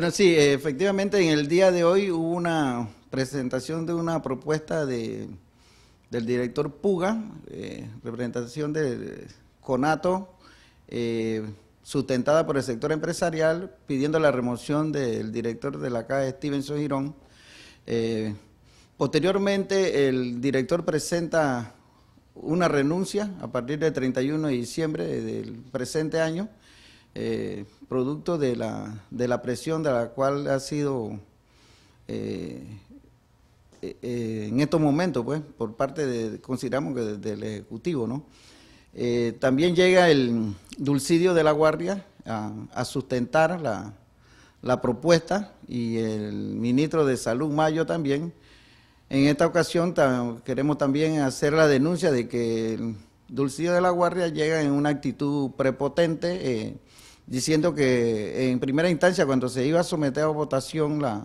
Bueno, sí, efectivamente en el día de hoy hubo una presentación de una propuesta de, del director Puga, eh, representación de Conato, eh, sustentada por el sector empresarial, pidiendo la remoción del director de la CAE, Steven Girón. Eh, posteriormente, el director presenta una renuncia a partir del 31 de diciembre del presente año eh, producto de la, de la presión de la cual ha sido eh, eh, en estos momentos, pues, por parte de, consideramos que del Ejecutivo, ¿no? también llega el Dulcidio de la Guardia a, sustentar la, propuesta y el ministro de Salud Mayo también. En esta ocasión queremos también hacer la denuncia de que el Dulcidio de la Guardia llega en una actitud prepotente, diciendo que en primera instancia cuando se iba a someter a votación la,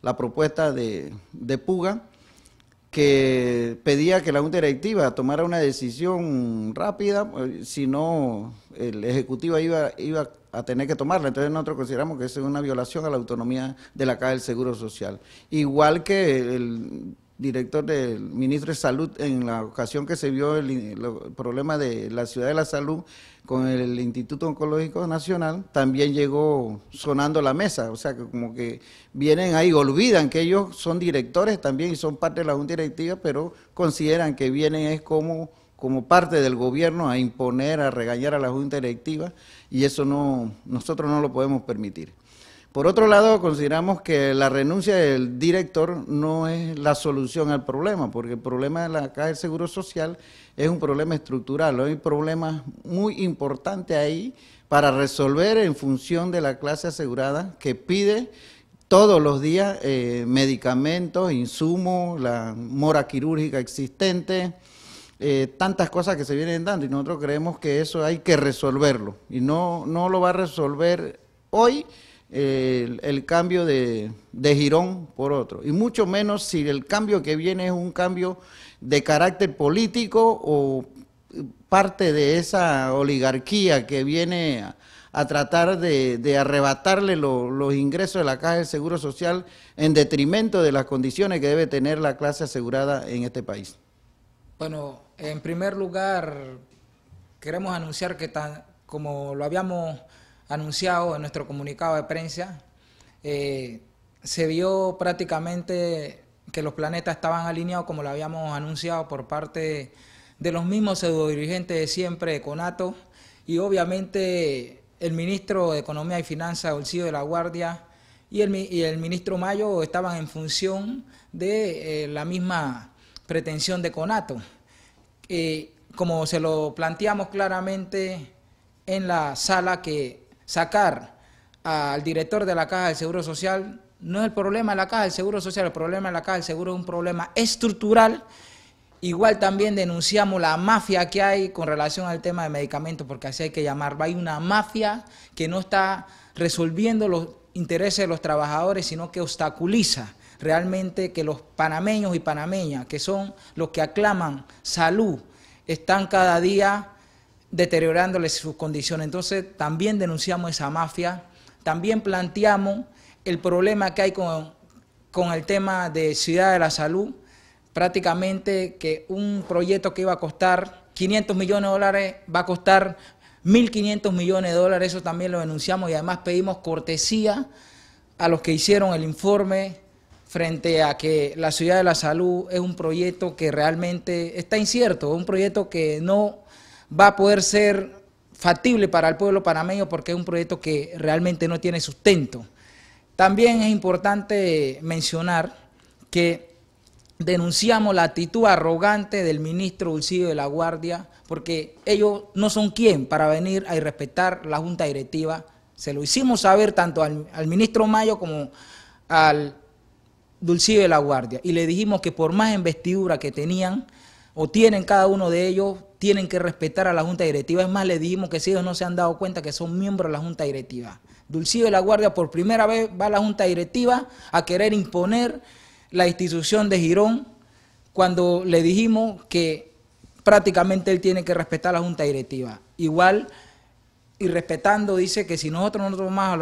la propuesta de, de, Puga, que pedía que la Junta Directiva tomara una decisión rápida, eh, si no el Ejecutivo iba, iba a tener que tomarla. Entonces nosotros consideramos que eso es una violación a la autonomía de la Caja del Seguro Social. Igual que el director del ministro de Salud en la ocasión que se vio el, problema de la ciudad de la salud con el Instituto Oncológico Nacional, también llegó sonando la mesa. O sea, que como que vienen ahí, olvidan que ellos son directores también y son parte de la Junta Directiva, pero consideran que vienen es como, como parte del gobierno a imponer, a regañar a la Junta Directiva y eso no, nosotros no lo podemos permitir. Por otro lado, consideramos que la renuncia del director no es la solución al problema, porque el problema de la Caja del Seguro Social es un problema estructural, hay problemas muy importantes ahí para resolver en función de la clase asegurada que pide todos los días eh, medicamentos, insumos, la mora quirúrgica existente, eh, tantas cosas que se vienen dando y nosotros creemos que eso hay que resolverlo y no, no lo va a resolver hoy el, cambio de, Girón por otro. Y mucho menos si el cambio que viene es un cambio de carácter político o parte de esa oligarquía que viene a, tratar de, arrebatarle los ingresos de la Caja del Seguro Social en detrimento de las condiciones que debe tener la clase asegurada en este país. Bueno, en primer lugar, queremos anunciar que tan, como lo habíamos anunciado en nuestro comunicado de prensa, eh, se vio prácticamente que los planetas estaban alineados como lo habíamos anunciado por parte de los mismos pseudo dirigentes de siempre de Conato y obviamente el ministro de Economía y Finanzas, Olcido de la Guardia, y el, ministro Mayo estaban en función de eh, la misma pretensión de Conato. Eh, como se lo planteamos claramente en la sala que sacar al director de la Caja del Seguro Social no es el problema de la Caja del Seguro Social, el problema de la Caja del Seguro es un problema estructural. Igual también denunciamos la mafia que hay con relación al tema de medicamentos, porque así hay que llamar. Hay una mafia que no está resolviendo los intereses de los trabajadores, sino que obstaculiza realmente que los panameños y panameñas, que son los que aclaman salud, están cada día deteriorándoles sus condiciones, Entonces también denunciamos esa mafia, también planteamos el problema que hay con, con el tema de Ciudad de la Salud, prácticamente que un proyecto que iba a costar 500 millones de dólares va a costar 1.500 millones de dólares, eso también lo denunciamos y además pedimos cortesía a los que hicieron el informe frente a que la Ciudad de la Salud es un proyecto que realmente está incierto, un proyecto que no va a poder ser factible para el pueblo panameño porque es un proyecto que realmente no tiene sustento. También es importante mencionar que denunciamos la actitud arrogante del ministro dulcinea de la Guardia porque ellos no son quien para venir a irrespetar la junta directiva. Se lo hicimos saber tanto al, ministro Mayo como al Dulcido de la Guardia y le dijimos que por más investidura que tenían, o tienen cada uno de ellos, tienen que respetar a la Junta Directiva. Es más, le dijimos que si ellos no se han dado cuenta que son miembros de la Junta Directiva. Dulcido de la Guardia por primera vez va a la Junta Directiva a querer imponer la institución de Girón cuando le dijimos que prácticamente él tiene que respetar la Junta Directiva. Igual, y respetando, dice que si nosotros no tomamos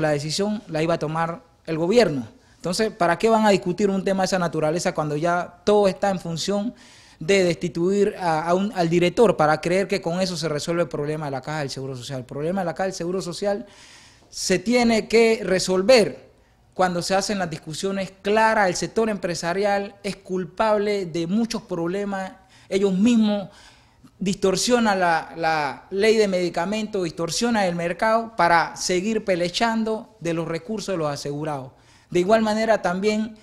la, la decisión, la iba a tomar el gobierno. Entonces, ¿para qué van a discutir un tema de esa naturaleza cuando ya todo está en función de destituir al director para creer que con eso se resuelve el problema de la caja del Seguro Social? El problema de la caja del Seguro Social se tiene que resolver cuando se hacen las discusiones claras. El sector empresarial es culpable de muchos problemas. Ellos mismos distorsionan la, ley de medicamentos, distorsionan el mercado para seguir pelechando de los recursos de los asegurados. De igual manera también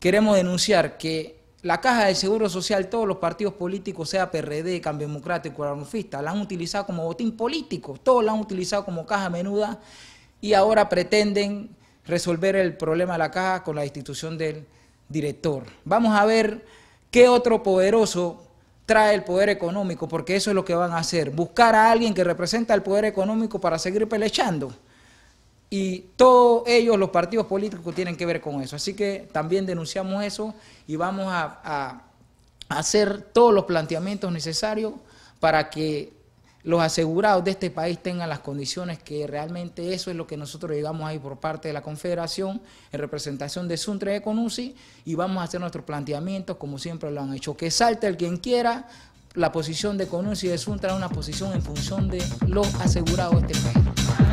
queremos denunciar que la caja del Seguro Social, todos los partidos políticos, sea PRD, Cambio Democrático, Aranufista, la han utilizado como botín político, todos la han utilizado como caja menuda y ahora pretenden resolver el problema de la caja con la institución del director. Vamos a ver qué otro poderoso trae el poder económico, porque eso es lo que van a hacer, buscar a alguien que representa el poder económico para seguir pelechando. Y todos ellos, los partidos políticos, tienen que ver con eso. Así que también denunciamos eso y vamos a, hacer todos los planteamientos necesarios para que los asegurados de este país tengan las condiciones que realmente eso es lo que nosotros llegamos ahí por parte de la Confederación en representación de Suntre de Conusi y vamos a hacer nuestros planteamientos como siempre lo han hecho. Que salte el quien quiera, la posición de Conusi y de Suntra es una posición en función de los asegurados de este país.